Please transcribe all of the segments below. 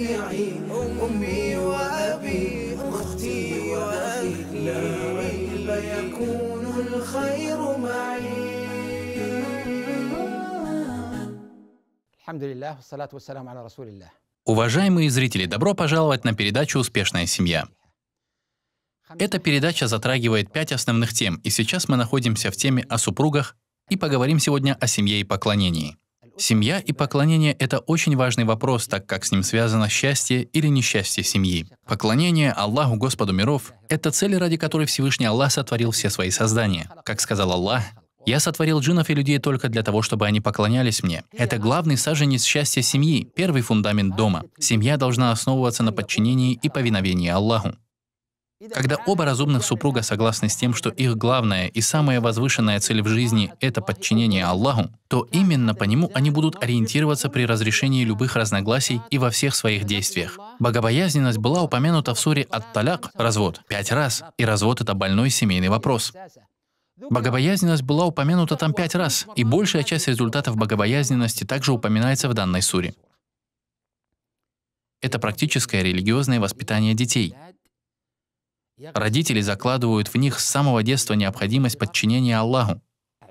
جميعي أمي وأبي أختي وأخي لا يكون الخير معي Уважаемые зрители, добро пожаловать на передачу «Успешная семья». Эта передача затрагивает пять основных тем, и сейчас мы находимся в теме о супругах и поговорим сегодня о семье и поклонении. Семья и поклонение — это очень важный вопрос, так как с ним связано счастье или несчастье семьи. Поклонение Аллаху Господу миров — это цель, ради которой Всевышний Аллах сотворил все свои создания. Как сказал Аллах, я сотворил джинов и людей только для того, чтобы они поклонялись мне. Это главный саженец счастья семьи, первый фундамент дома. Семья должна основываться на подчинении и повиновении Аллаху. Когда оба разумных супруга согласны с тем, что их главная и самая возвышенная цель в жизни — это подчинение Аллаху, то именно по нему они будут ориентироваться при разрешении любых разногласий и во всех своих действиях. Богобоязненность была упомянута в суре «Ат-Таляк» — развод — пять раз, и развод — это больной семейный вопрос. Богобоязненность была упомянута там пять раз, и большая часть результатов богобоязненности также упоминается в данной суре. Это практическое религиозное воспитание детей. Родители закладывают в них с самого детства необходимость подчинения Аллаху.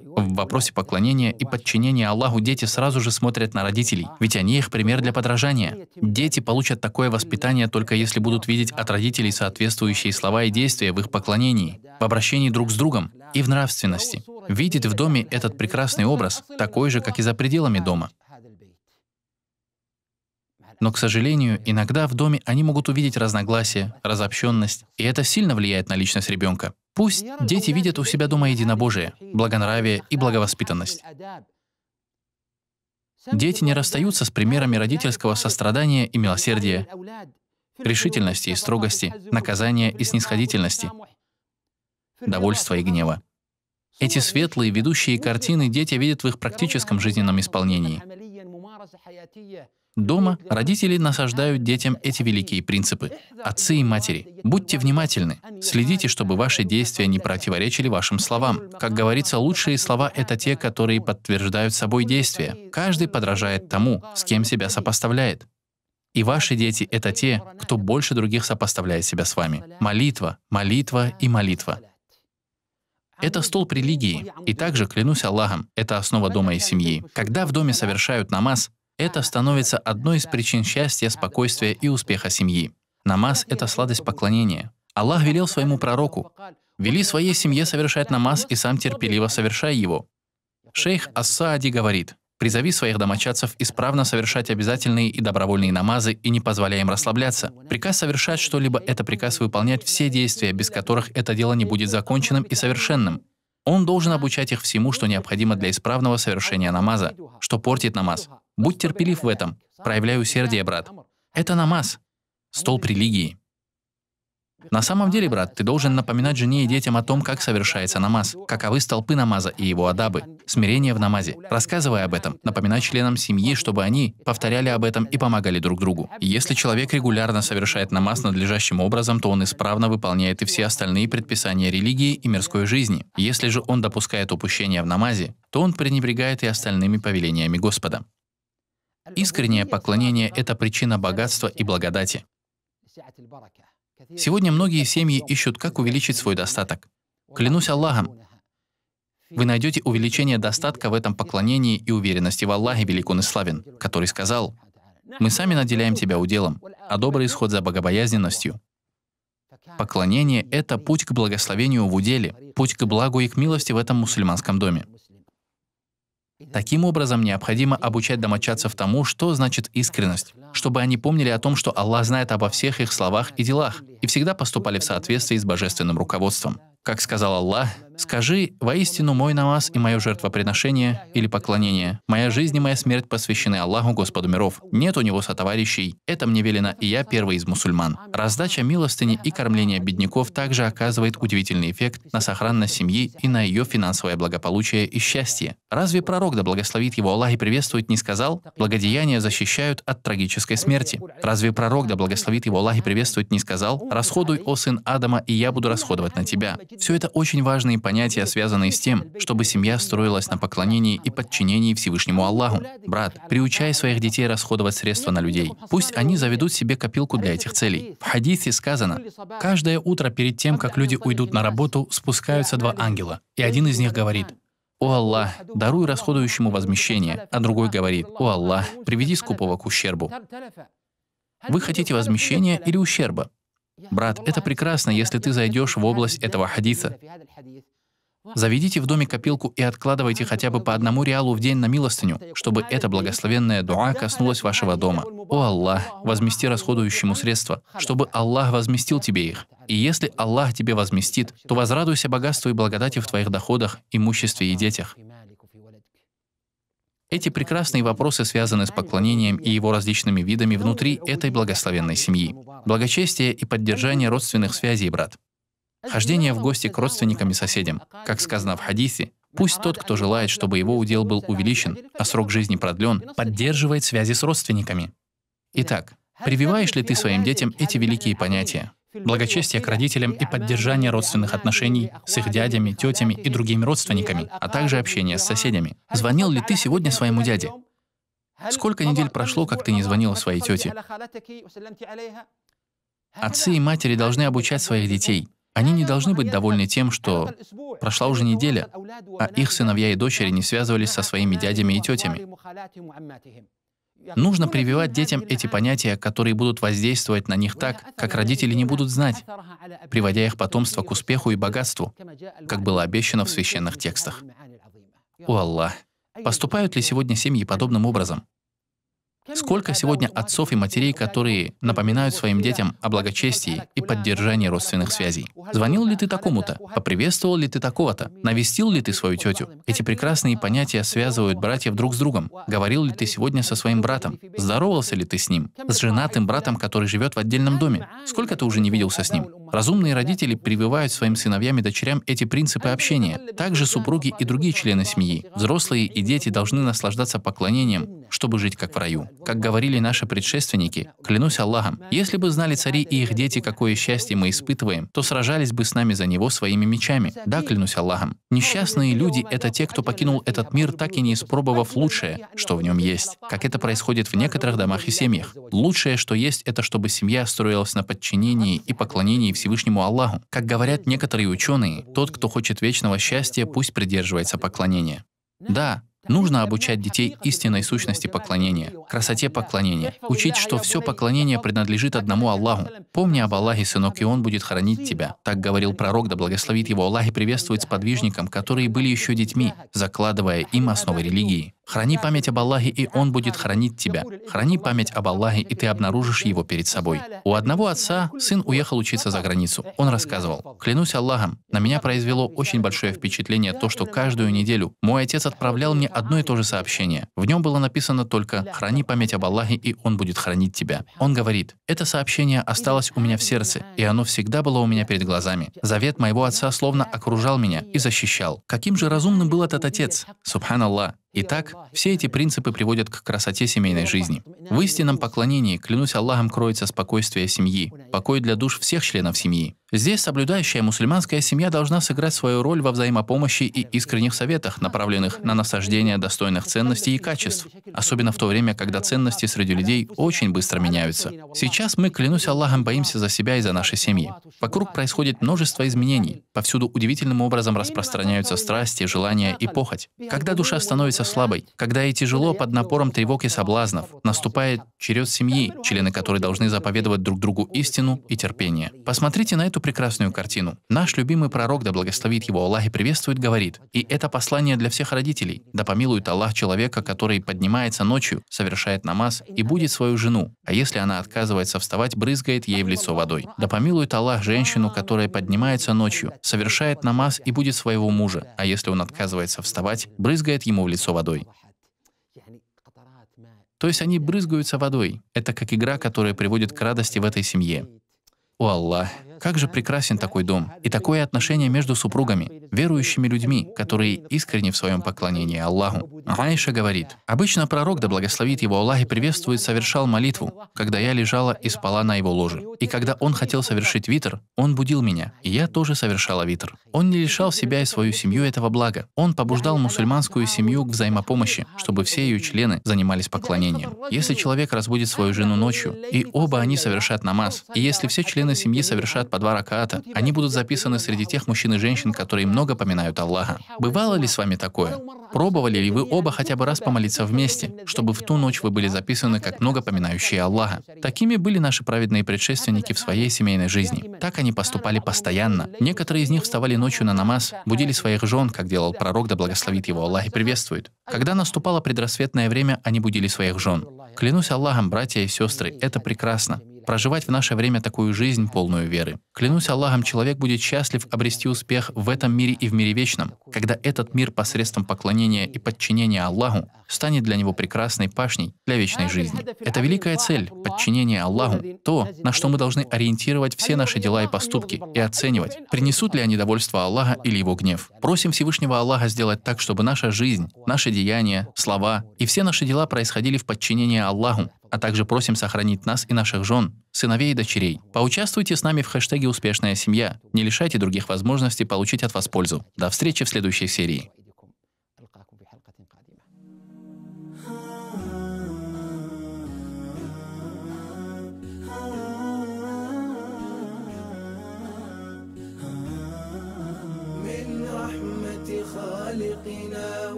В вопросе поклонения и подчинения Аллаху дети сразу же смотрят на родителей, ведь они их пример для подражания. Дети получат такое воспитание только если будут видеть от родителей соответствующие слова и действия в их поклонении, в обращении друг с другом и в нравственности. Видеть в доме этот прекрасный образ, такой же, как и за пределами дома. Но, к сожалению, иногда в доме они могут увидеть разногласия, разобщенность, и это сильно влияет на личность ребенка. Пусть дети видят у себя дома единобожие, благонравие и благовоспитанность. Дети не расстаются с примерами родительского сострадания и милосердия, решительности и строгости, наказания и снисходительности, довольства и гнева. Эти светлые ведущие картины дети видят в их практическом жизненном исполнении. Дома родители насаждают детям эти великие принципы. Отцы и матери, будьте внимательны, следите, чтобы ваши действия не противоречили вашим словам. Как говорится, лучшие слова — это те, которые подтверждают собой действия. Каждый подражает тому, с кем себя сопоставляет. И ваши дети — это те, кто больше других сопоставляет себя с вами. Молитва, молитва и молитва. Это столб религии. И также, клянусь Аллахом, это основа дома и семьи. Когда в доме совершают намаз, это становится одной из причин счастья, спокойствия и успеха семьи. Намаз — это сладость поклонения. Аллах велел своему пророку, «Вели своей семье совершать намаз и сам терпеливо совершай его». Шейх Ассаади говорит, «Призови своих домочадцев исправно совершать обязательные и добровольные намазы и не позволяй им расслабляться. Приказ совершать что-либо — это приказ выполнять все действия, без которых это дело не будет законченным и совершенным. Он должен обучать их всему, что необходимо для исправного совершения намаза, что портит намаз, Будь терпелив в этом. Проявляй усердие, брат. Это намаз. стол религии. На самом деле, брат, ты должен напоминать жене и детям о том, как совершается намаз, каковы столпы намаза и его адабы, смирение в намазе. Рассказывай об этом, напоминай членам семьи, чтобы они повторяли об этом и помогали друг другу. если человек регулярно совершает намаз надлежащим образом, то он исправно выполняет и все остальные предписания религии и мирской жизни. Если же он допускает упущение в намазе, то он пренебрегает и остальными повелениями Господа. Искреннее поклонение — это причина богатства и благодати. Сегодня многие семьи ищут, как увеличить свой достаток. Клянусь Аллахом, вы найдете увеличение достатка в этом поклонении и уверенности в Аллахе Великун и Славен, который сказал, «Мы сами наделяем тебя уделом, а добрый исход за богобоязненностью». Поклонение — это путь к благословению в уделе, путь к благу и к милости в этом мусульманском доме. Таким образом, необходимо обучать домочадцев тому, что значит искренность, чтобы они помнили о том, что Аллах знает обо всех их словах и делах, и всегда поступали в соответствии с божественным руководством. Как сказал Аллах, «Скажи, воистину мой намаз и мое жертвоприношение или поклонение, моя жизнь и моя смерть посвящены Аллаху, Господу миров. Нет у него сотоварищей. Это мне велено, и я первый из мусульман». Раздача милостыни и кормление бедняков также оказывает удивительный эффект на сохранность семьи и на ее финансовое благополучие и счастье. Разве пророк, да благословит его Аллах и приветствует, не сказал, благодеяния защищают от трагической смерти? Разве пророк, да благословит его Аллах и приветствует, не сказал, расходуй, о сын Адама, и я буду расходовать на тебя? Все это очень важные понятия, связанные с тем, чтобы семья строилась на поклонении и подчинении Всевышнему Аллаху. Брат, приучай своих детей расходовать средства на людей. Пусть они заведут себе копилку для этих целей. В хадисе сказано, каждое утро перед тем, как люди уйдут на работу, спускаются два ангела, и один из них говорит, «О Аллах, даруй расходующему возмещение», а другой говорит, «О Аллах, приведи скупого к ущербу». Вы хотите возмещения или ущерба? Брат, это прекрасно, если ты зайдешь в область этого хадиса. Заведите в доме копилку и откладывайте хотя бы по одному реалу в день на милостыню, чтобы эта благословенная дуа коснулась вашего дома. О Аллах, возмести расходующему средства, чтобы Аллах возместил тебе их. И если Аллах тебе возместит, то возрадуйся богатству и благодати в твоих доходах, имуществе и детях. Эти прекрасные вопросы связаны с поклонением и его различными видами внутри этой благословенной семьи. Благочестие и поддержание родственных связей, брат. Хождение в гости к родственникам и соседям. Как сказано в хадисе, Пусть тот, кто желает, чтобы его удел был увеличен, а срок жизни продлен, поддерживает связи с родственниками. Итак, прививаешь ли ты своим детям эти великие понятия? благочестие к родителям и поддержание родственных отношений с их дядями, тетями и другими родственниками, а также общение с соседями. Звонил ли ты сегодня своему дяде? Сколько недель прошло, как ты не звонила своей тете? Отцы и матери должны обучать своих детей. Они не должны быть довольны тем, что прошла уже неделя, а их сыновья и дочери не связывались со своими дядями и тетями. Нужно прививать детям эти понятия, которые будут воздействовать на них так, как родители не будут знать, приводя их потомство к успеху и богатству, как было обещано в священных текстах. О Аллах! Поступают ли сегодня семьи подобным образом? Сколько сегодня отцов и матерей, которые напоминают своим детям о благочестии и поддержании родственных связей? Звонил ли ты такому-то? Поприветствовал ли ты такого-то? Навестил ли ты свою тетю? Эти прекрасные понятия связывают братьев друг с другом. Говорил ли ты сегодня со своим братом? Здоровался ли ты с ним? С женатым братом, который живет в отдельном доме? Сколько ты уже не виделся с ним? Разумные родители прививают своим сыновьям и дочерям эти принципы общения. Также супруги и другие члены семьи, взрослые и дети должны наслаждаться поклонением, чтобы жить как в раю. Как говорили наши предшественники, клянусь Аллахом, если бы знали цари и их дети, какое счастье мы испытываем, то сражались бы с нами за него своими мечами. Да, клянусь Аллахом. Несчастные люди — это те, кто покинул этот мир, так и не испробовав лучшее, что в нем есть. Как это происходит в некоторых домах и семьях. Лучшее, что есть, это чтобы семья строилась на подчинении и поклонении Всевышнему Аллаху. Как говорят некоторые ученые, тот, кто хочет вечного счастья, пусть придерживается поклонения. Да, Нужно обучать детей истинной сущности поклонения, красоте поклонения, учить, что все поклонение принадлежит одному Аллаху. Помни об Аллахе, сынок, и Он будет хранить тебя. Так говорил пророк, да благословит его Аллах и приветствует сподвижникам, которые были еще детьми, закладывая им основы религии. Храни память об Аллахе, и Он будет хранить тебя. Храни память об Аллахе, и ты обнаружишь его перед собой. У одного отца сын уехал учиться за границу. Он рассказывал, «Клянусь Аллахом, на меня произвело очень большое впечатление то, что каждую неделю мой отец отправлял мне одно и то же сообщение. В нем было написано только «Храни память об Аллахе, и Он будет хранить тебя». Он говорит, «Это сообщение осталось у меня в сердце, и оно всегда было у меня перед глазами. Завет моего отца словно окружал меня и защищал. Каким же разумным был этот отец? Субханаллах. Итак, все эти принципы приводят к красоте семейной жизни. В истинном поклонении, клянусь Аллахом, кроется спокойствие семьи, покой для душ всех членов семьи. Здесь соблюдающая мусульманская семья должна сыграть свою роль во взаимопомощи и искренних советах, направленных на насаждение достойных ценностей и качеств, особенно в то время, когда ценности среди людей очень быстро меняются. Сейчас мы, клянусь Аллахом, боимся за себя и за наши семьи. Вокруг происходит множество изменений. Повсюду удивительным образом распространяются страсти, желания и похоть. Когда душа становится слабой, когда ей тяжело под напором тревог и соблазнов, наступает черед семьи, члены которой должны заповедовать друг другу истину и терпение. Посмотрите на эту эту прекрасную картину. Наш любимый пророк, да благословит его Аллах и приветствует, говорит, «И это послание для всех родителей, да помилует Аллах человека, который поднимается ночью, совершает намаз и будет свою жену, а если она отказывается вставать, брызгает ей в лицо водой. Да помилует Аллах женщину, которая поднимается ночью, совершает намаз и будет своего мужа, а если он отказывается вставать, брызгает ему в лицо водой». То есть они брызгаются водой. Это как игра, которая приводит к радости в этой семье. О Аллах, как же прекрасен такой дом и такое отношение между супругами, верующими людьми, которые искренне в своем поклонении Аллаху. Аиша говорит, «Обычно пророк, да благословит его Аллах и приветствует, совершал молитву, когда я лежала и спала на его ложе. И когда он хотел совершить витр, он будил меня, и я тоже совершала витр. Он не лишал себя и свою семью этого блага. Он побуждал мусульманскую семью к взаимопомощи, чтобы все ее члены занимались поклонением. Если человек разбудит свою жену ночью, и оба они совершат намаз, и если все члены семьи совершат по два раката. Они будут записаны среди тех мужчин и женщин, которые много поминают Аллаха. Бывало ли с вами такое? Пробовали ли вы оба хотя бы раз помолиться вместе, чтобы в ту ночь вы были записаны как много поминающие Аллаха? Такими были наши праведные предшественники в своей семейной жизни. Так они поступали постоянно. Некоторые из них вставали ночью на намаз, будили своих жен, как делал пророк, да благословит его Аллах и приветствует. Когда наступало предрассветное время, они будили своих жен. Клянусь Аллахом, братья и сестры, это прекрасно проживать в наше время такую жизнь, полную веры. Клянусь Аллахом, человек будет счастлив обрести успех в этом мире и в мире вечном, когда этот мир посредством поклонения и подчинения Аллаху станет для него прекрасной пашней для вечной жизни. Это великая цель — подчинение Аллаху, то, на что мы должны ориентировать все наши дела и поступки, и оценивать, принесут ли они довольство Аллаха или его гнев. Просим Всевышнего Аллаха сделать так, чтобы наша жизнь, наши деяния, слова и все наши дела происходили в подчинении Аллаху, а также просим сохранить нас и наших жен, сыновей и дочерей. Поучаствуйте с нами в хэштеге «Успешная семья». Не лишайте других возможностей получить от вас пользу. До встречи в следующей серии.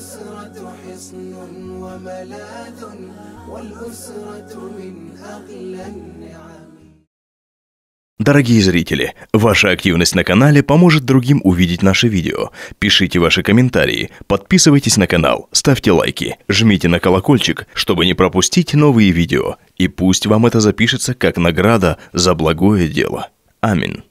والأسرة حصن وملاذ والأسرة من أغلى النعم Дорогие зрители, ваша активность на канале поможет другим увидеть наши видео. Пишите ваши комментарии, подписывайтесь на канал, ставьте лайки, жмите на колокольчик, чтобы не пропустить новые видео. И пусть вам это запишется как награда за благое дело. Аминь.